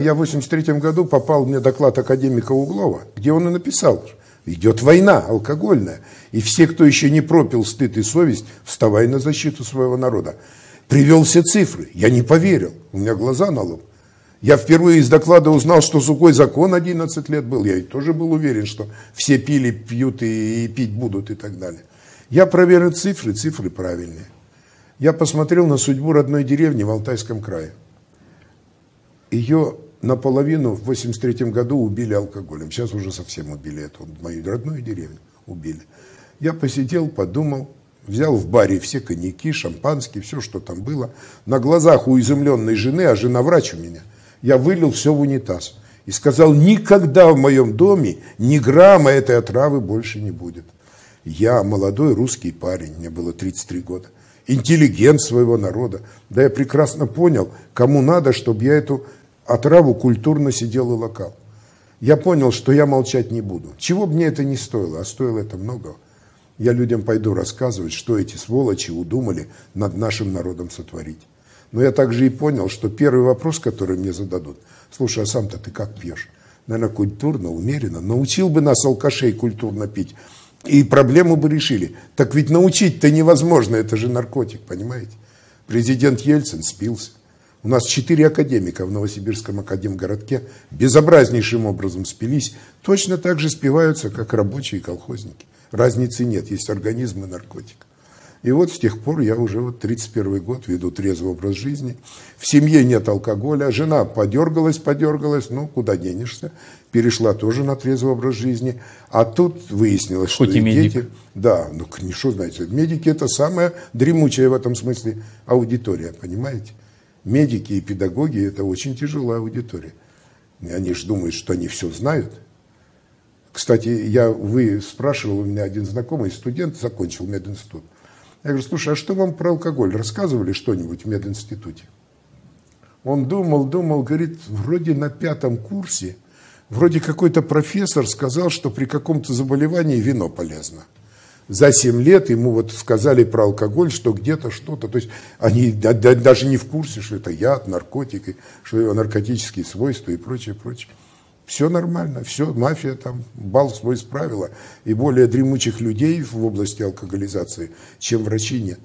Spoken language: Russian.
Я в 83 году попал, мне доклад академика Углова, где он и написал, идет война алкогольная, и все, кто еще не пропил стыд и совесть, вставай на защиту своего народа. Привел все цифры, я не поверил, у меня глаза на лоб. Я впервые из доклада узнал, что сухой закон 11 лет был, я ведь тоже был уверен, что все пили, пьют и, и пить будут и так далее. Я проверил цифры, цифры правильные. Я посмотрел на судьбу родной деревни в Алтайском крае. Ее наполовину в 83 году убили алкоголем. Сейчас уже совсем убили эту мою родную деревню. Убили. Я посидел, подумал, взял в баре все коньяки, шампанские, все, что там было. На глазах у изумленной жены, а жена врач у меня, я вылил все в унитаз. И сказал, никогда в моем доме ни грамма этой отравы больше не будет. Я молодой русский парень, мне было 33 года, интеллигент своего народа. Да я прекрасно понял, кому надо, чтобы я эту отраву культурно сидел и локал. Я понял, что я молчать не буду. Чего бы мне это не стоило, а стоило это много. Я людям пойду рассказывать, что эти сволочи удумали над нашим народом сотворить. Но я также и понял, что первый вопрос, который мне зададут, слушай, а сам-то ты как пьешь? Наверное, культурно, умеренно. Научил бы нас алкашей культурно пить, и проблему бы решили. Так ведь научить-то невозможно, это же наркотик, понимаете? Президент Ельцин спился. У нас четыре академика в Новосибирском академгородке безобразнейшим образом спились, точно так же спиваются, как рабочие и колхозники. Разницы нет, есть организм и наркотик. И вот с тех пор я уже вот 31 год веду трезвый образ жизни. В семье нет алкоголя, жена подергалась, подергалась, ну куда денешься. Перешла тоже на трезвый образ жизни. А тут выяснилось, Хоть что и медик. дети... Да, ну что знаете, медики это самая дремучая в этом смысле аудитория, понимаете? Медики и педагоги – это очень тяжелая аудитория. Они же думают, что они все знают. Кстати, я, вы спрашивал, у меня один знакомый студент закончил мединститут. Я говорю, слушай, а что вам про алкоголь рассказывали что-нибудь в мединституте? Он думал, думал, говорит, вроде на пятом курсе, вроде какой-то профессор сказал, что при каком-то заболевании вино полезно за 7 лет ему вот сказали про алкоголь, что где-то что-то. То есть они даже не в курсе, что это яд, наркотики, что его наркотические свойства и прочее, прочее. Все нормально, все, мафия там бал свой справила. И более дремучих людей в области алкоголизации, чем врачи нет.